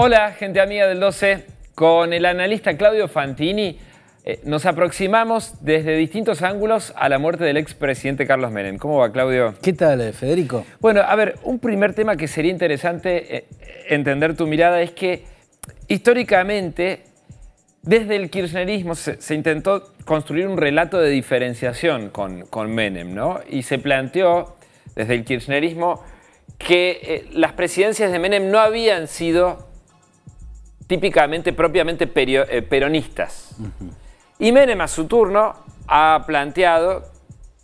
Hola, gente amiga del 12. Con el analista Claudio Fantini eh, nos aproximamos desde distintos ángulos a la muerte del expresidente Carlos Menem. ¿Cómo va, Claudio? ¿Qué tal, eh, Federico? Bueno, a ver, un primer tema que sería interesante eh, entender tu mirada es que históricamente desde el kirchnerismo se, intentó construir un relato de diferenciación con, Menem, ¿no? Y se planteó desde el kirchnerismo que las presidencias de Menem no habían sido típicamente, propiamente eh, peronistas. Y Menem a su turno ha planteado,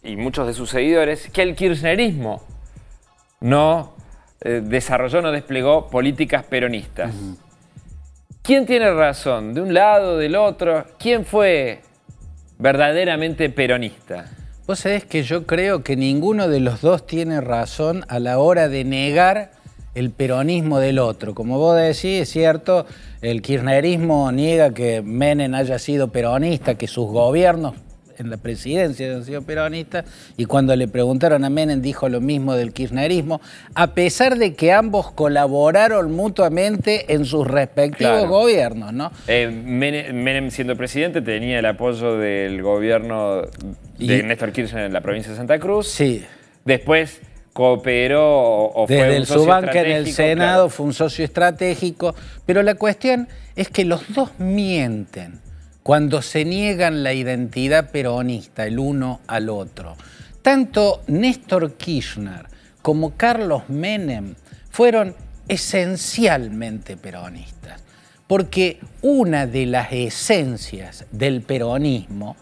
y muchos de sus seguidores, que el kirchnerismo no eh, desarrolló, no desplegó políticas peronistas. ¿Quién tiene razón? ¿De un lado, del otro? ¿Quién fue verdaderamente peronista? Vos sabés que yo creo que ninguno de los dos tiene razón a la hora de negar el peronismo del otro. Como vos decís, es cierto, el kirchnerismo niega que Menem haya sido peronista, que sus gobiernos en la presidencia han sido peronistas, y cuando le preguntaron a Menem dijo lo mismo del kirchnerismo, a pesar de que ambos colaboraron mutuamente en sus respectivos gobiernos, ¿no? Eh, Menem, siendo presidente tenía el apoyo del gobierno de Néstor Kirchner en la provincia de Santa Cruz. Sí. Después cooperó o, Desde fue un el en el Senado fue un socio estratégico, pero la cuestión es que los dos mienten cuando se niegan la identidad peronista el uno al otro. Tanto Néstor Kirchner como Carlos Menem fueron esencialmente peronistas, porque una de las esencias del peronismo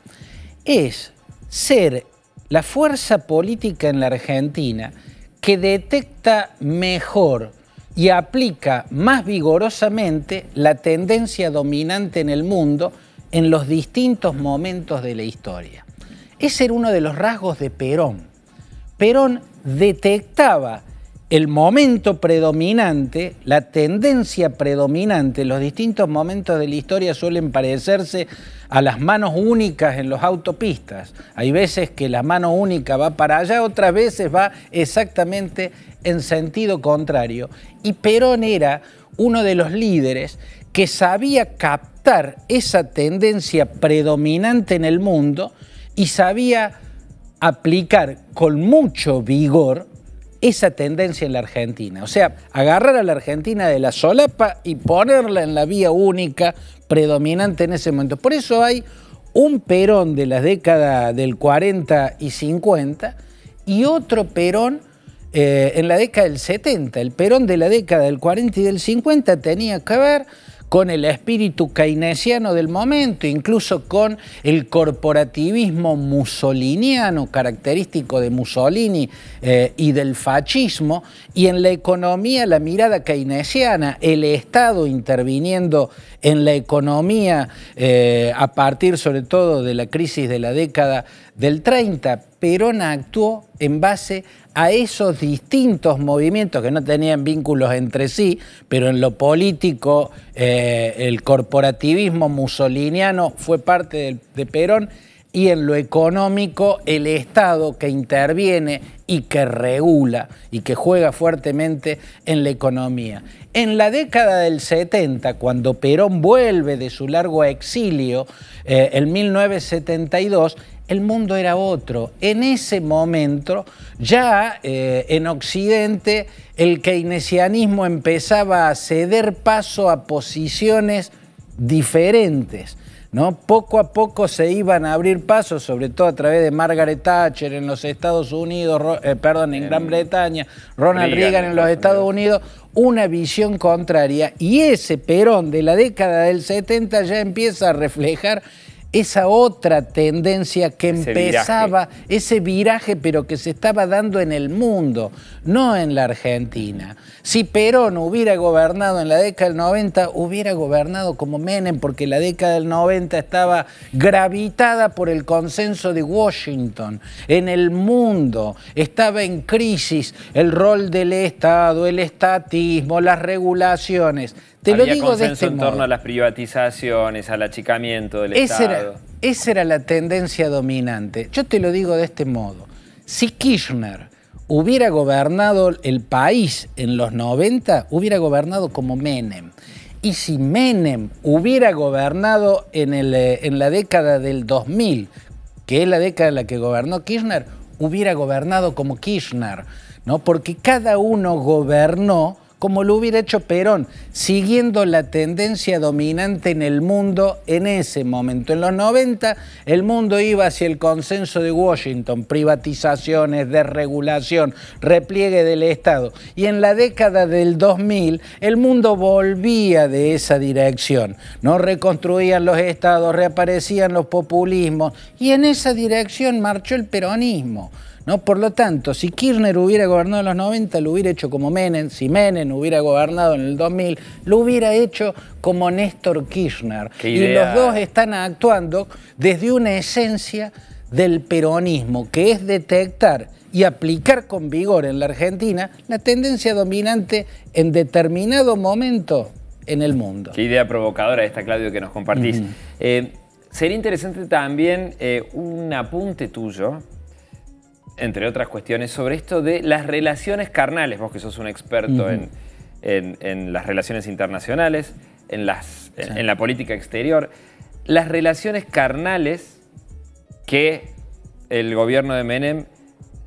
es ser la fuerza política en la Argentina que detecta mejor y aplica más vigorosamente la tendencia dominante en el mundo en los distintos momentos de la historia. Ese era uno de los rasgos de Perón. Perón detectaba el momento predominante, la tendencia predominante, los distintos momentos de la historia suelen parecerse a las manos únicas en los autopistas. Hay veces que la mano única va para allá, otras veces va exactamente en sentido contrario. Y Perón era uno de los líderes que sabía captar esa tendencia predominante en el mundo y sabía aplicar con mucho vigor esa tendencia en la Argentina. O sea, agarrar a la Argentina de la solapa y ponerla en la vía única predominante en ese momento. Por eso hay un Perón de la década del 40 y 50 y otro Perón eh, en la década del 70. El Perón de la década del 40 y del 50 tenía que ver con el espíritu keynesiano del momento, incluso con el corporativismo mussoliniano característico de Mussolini eh, y del fascismo, y en la economía la mirada keynesiana, el Estado interviniendo en la economía eh, a partir sobre todo de la crisis de la década del 30. Perón actuó en base a esos distintos movimientos que no tenían vínculos entre sí, pero en lo político eh, el corporativismo musoliniano fue parte de, Perón y en lo económico el Estado que interviene y que regula y que juega fuertemente en la economía. En la década del 70, cuando Perón vuelve de su largo exilio eh, en 1972, el mundo era otro. En ese momento, ya eh, en Occidente, el keynesianismo empezaba a ceder paso a posiciones diferentes. ¿no? Poco a poco se iban a abrir pasos, sobre todo a través de Margaret Thatcher en los Estados Unidos, eh, perdón, en, Gran Bretaña, Ronald Reagan en los Estados Unidos, una visión contraria. Y ese Perón de la década del 70 ya empieza a reflejar esa otra tendencia que empezaba, ese viraje, pero que se estaba dando en el mundo, no en la Argentina. Si Perón hubiera gobernado en la década del 90, hubiera gobernado como Menem, porque la década del 90 estaba gravitada por el consenso de Washington en el mundo, estaba en crisis el rol del Estado, el estatismo, las regulaciones. Te lo digo de este en torno a las privatizaciones, al achicamiento del Estado. esa era la tendencia dominante. Yo te lo digo de este modo. Si Kirchner hubiera gobernado el país en los 90, hubiera gobernado como Menem. Y si Menem hubiera gobernado en, eh, la década del 2000, que es la década en la que gobernó Kirchner, hubiera gobernado como Kirchner, ¿no? Porque cada uno gobernó como lo hubiera hecho Perón, siguiendo la tendencia dominante en el mundo en ese momento. En los 90 el mundo iba hacia el consenso de Washington, privatizaciones, desregulación, repliegue del Estado. Y en la década del 2000 el mundo volvía de esa dirección. No reconstruían los estados, reaparecían los populismos y en esa dirección marchó el peronismo. ¿no? Por lo tanto, si Kirchner hubiera gobernado en los 90, lo hubiera hecho como Menem, si Menem hubiera gobernado en el 2000, lo hubiera hecho como Néstor Kirchner. Y los dos están actuando desde una esencia del peronismo, que es detectar y aplicar con vigor en la Argentina la tendencia dominante en determinado momento en el mundo. Qué idea provocadora esta, Claudio, que nos compartís. Eh, sería interesante también eh, un apunte tuyo entre otras cuestiones, sobre esto de las relaciones carnales, vos que sos un experto en, las relaciones internacionales, en, las, en, la política exterior, las relaciones carnales que el gobierno de Menem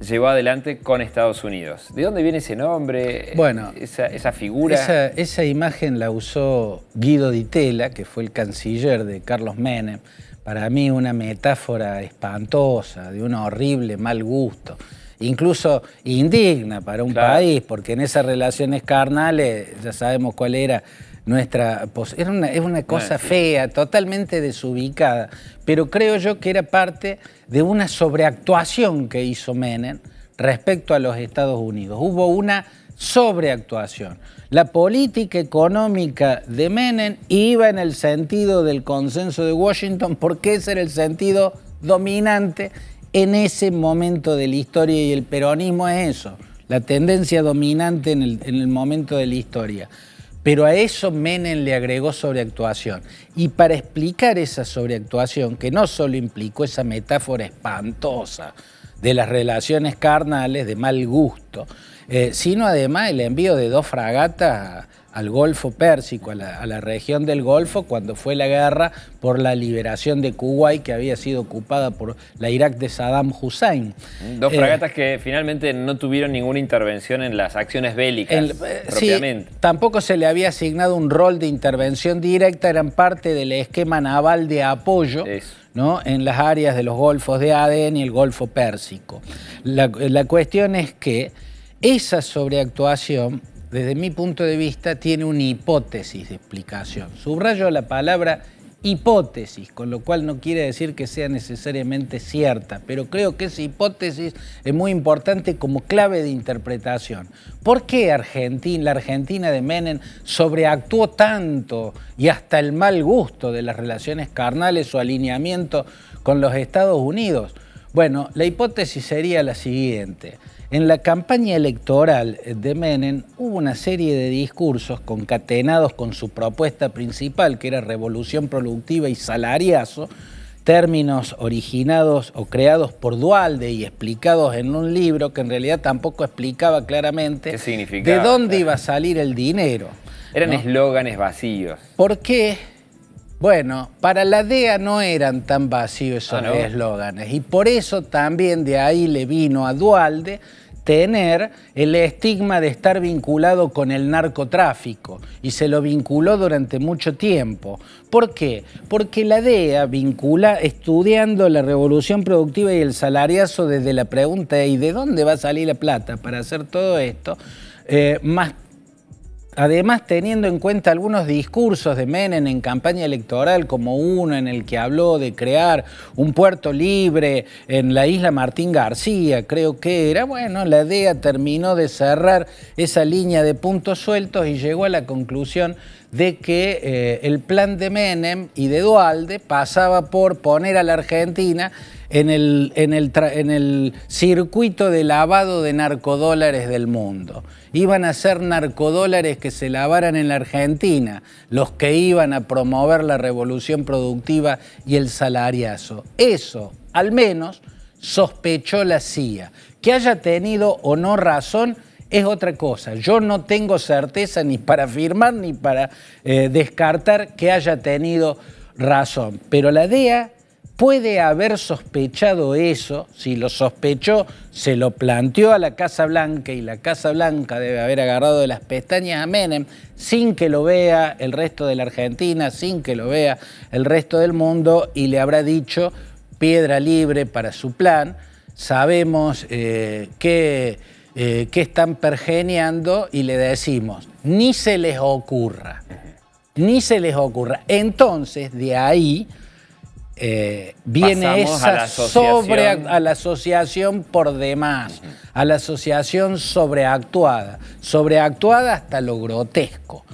llevó adelante con Estados Unidos. ¿De dónde viene ese nombre? Bueno, esa, figura. Esa, esa, imagen la usó Guido Di Tella, que fue el canciller de Carlos Menem, para mí una metáfora espantosa, de un horrible mal gusto, incluso indigna para un país, porque en esas relaciones carnales ya sabemos cuál era nuestra... posición. era es una cosa fea, totalmente desubicada, pero creo yo que era parte de una sobreactuación que hizo Menem respecto a los Estados Unidos. Hubo una sobreactuación. La política económica de Menem iba en el sentido del consenso de Washington porque ese era el sentido dominante en ese momento de la historia y el peronismo es eso, la tendencia dominante en el, momento de la historia. Pero a eso Menem le agregó sobreactuación. Y para explicar esa sobreactuación, que no solo implicó esa metáfora espantosa de las relaciones carnales de mal gusto, eh, sino además el envío de dos fragatas al Golfo Pérsico, a la, región del Golfo, cuando fue la guerra por la liberación de Kuwait, que había sido ocupada por la Irak de Saddam Hussein. Dos eh, fragatas que finalmente no tuvieron ninguna intervención en las acciones bélicas. Eh, propiamente. tampoco se le había asignado un rol de intervención directa, eran parte del esquema naval de apoyo. ¿no? en las áreas de los golfos de Aden y el Golfo Pérsico. la cuestión es que esa sobreactuación, desde mi punto de vista, tiene una hipótesis de explicación. Subrayo la palabra hipótesis, con lo cual no quiere decir que sea necesariamente cierta, pero creo que esa hipótesis es muy importante como clave de interpretación. ¿Por qué Argentina, la Argentina de Menem sobreactuó tanto y hasta el mal gusto de las relaciones carnales o alineamiento con los Estados Unidos? Bueno, la hipótesis sería la siguiente. En la campaña electoral de Menem hubo una serie de discursos concatenados con su propuesta principal, que era revolución productiva y salariazo, términos originados o creados por Dualde y explicados en un libro que en realidad tampoco explicaba claramente de dónde iba a salir el dinero. Eran eslóganes vacíos. ¿Por qué? Bueno, para la DEA no eran tan vacíos esos ah, eslóganes y por eso también de ahí le vino a Dualde tener el estigma de estar vinculado con el narcotráfico y se lo vinculó durante mucho tiempo. ¿Por qué? Porque la DEA vincula estudiando la revolución productiva y el salariazo desde la pregunta ¿y de dónde va a salir la plata para hacer todo esto? Eh, Además, teniendo en cuenta algunos discursos de Menem en campaña electoral, como uno en el que habló de crear un puerto libre en la isla Martín García, creo que era, bueno, la DEA terminó de cerrar esa línea de puntos sueltos y llegó a la conclusión de que eh, el plan de Menem y de Dualde pasaba por poner a la Argentina en el circuito de lavado de narcodólares del mundo iban a ser narcodólares que se lavaran en la Argentina, los que iban a promover la revolución productiva y el salariazo. Eso, al menos, sospechó la CIA. Que haya tenido o no razón es otra cosa. Yo no tengo certeza ni para afirmar ni para eh, descartar que haya tenido razón. Pero la DEA puede haber sospechado eso, si lo sospechó, se lo planteó a la Casa Blanca y la Casa Blanca debe haber agarrado de las pestañas a Menem sin que lo vea el resto de la Argentina, sin que lo vea el resto del mundo y le habrá dicho piedra libre para su plan. Sabemos eh, qué eh, que, están pergeneando y le decimos, ni se les ocurra, ni se les ocurra. Entonces, de ahí eh, viene esa sobre a la asociación por demás, a la asociación sobreactuada, sobreactuada hasta lo grotesco,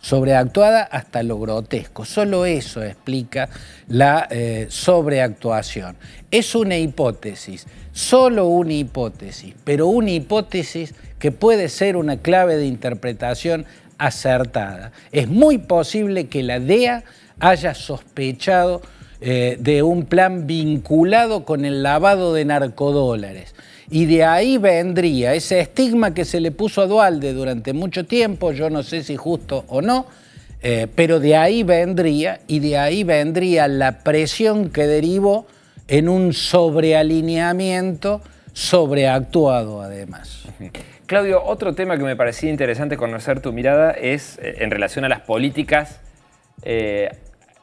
sobreactuada hasta lo grotesco. Solo eso explica la eh, sobreactuación. Es una hipótesis, solo una hipótesis, pero una hipótesis que puede ser una clave de interpretación acertada. Es muy posible que la DEA haya sospechado eh, de un plan vinculado con el lavado de narcodólares. Y de ahí vendría ese estigma que se le puso a Dualde durante mucho tiempo, yo no sé si justo o no, eh, pero de ahí vendría y de ahí vendría la presión que derivó en un sobrealineamiento sobreactuado además. Claudio, otro tema que me parecía interesante conocer tu mirada es eh, en relación a las políticas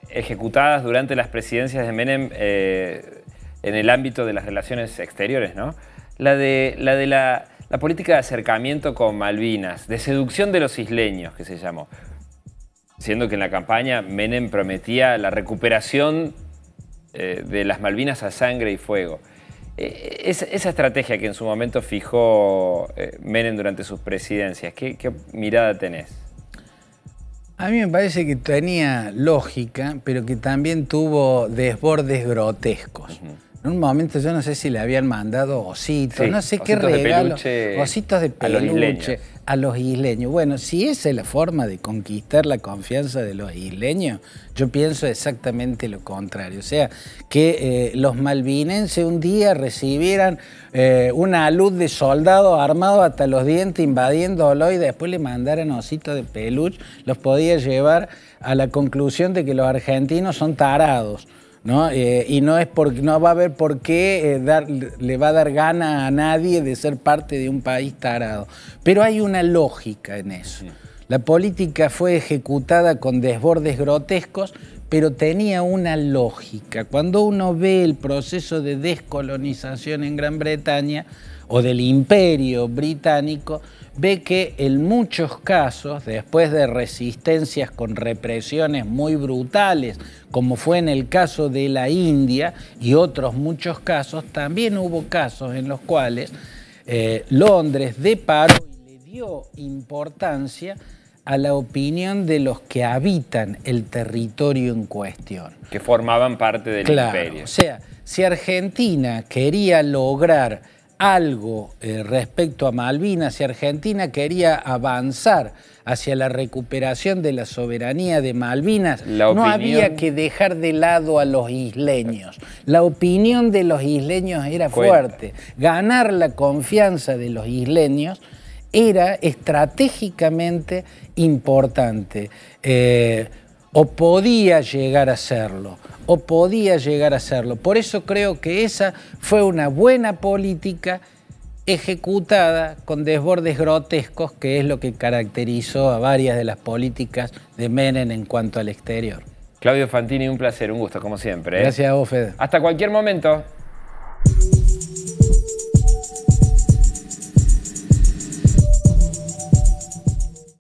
ejecutadas durante las presidencias de Menem eh, en el ámbito de las relaciones exteriores, ¿no? La de la, política de acercamiento con Malvinas, de seducción de los isleños, que se llamó. Siendo que en la campaña Menem prometía la recuperación eh, de las Malvinas a sangre y fuego. E, esa, estrategia que en su momento fijó eh, Menem durante sus presidencias, qué mirada tenés? A mí me parece que tenía lógica, pero que también tuvo desbordes grotescos. En un momento yo no sé si le habían mandado ositos, no sé qué regalo. ositos de peluche a los isleños. Bueno, si esa es la forma de conquistar la confianza de los isleños, yo pienso exactamente lo contrario. O sea, que eh, los malvinenses un día recibieran eh, una luz de soldado armado hasta los dientes invadiéndolo y después le mandaran ositos de peluche, los podía llevar a la conclusión de que los argentinos son tarados. ¿no? Eh, y no, es porque no va a haber por qué eh, dar, le va a dar gana a nadie de ser parte de un país tarado. Pero hay una lógica en eso. La política fue ejecutada con desbordes grotescos pero tenía una lógica. Cuando uno ve el proceso de descolonización en Gran Bretaña o del imperio británico, ve que en muchos casos, después de resistencias con represiones muy brutales, como fue en el caso de la India y otros muchos casos, también hubo casos en los cuales eh, Londres deparó y le dio importancia a la opinión de los que habitan el territorio en cuestión. Que formaban parte del imperio. O sea, si Argentina quería lograr algo eh, respecto a Malvinas, si Argentina quería avanzar hacia la recuperación de la soberanía de Malvinas, no había que dejar de lado a los isleños. La opinión de los isleños era fuerte. Ganar la confianza de los isleños era estratégicamente importante, eh, o podía llegar a serlo, o podía llegar a serlo. Por eso creo que esa fue una buena política ejecutada con desbordes grotescos, que es lo que caracterizó a varias de las políticas de Menem en cuanto al exterior. Claudio Fantini, un placer, un gusto, como siempre. ¿eh? Gracias a vos, Fede. Hasta cualquier momento.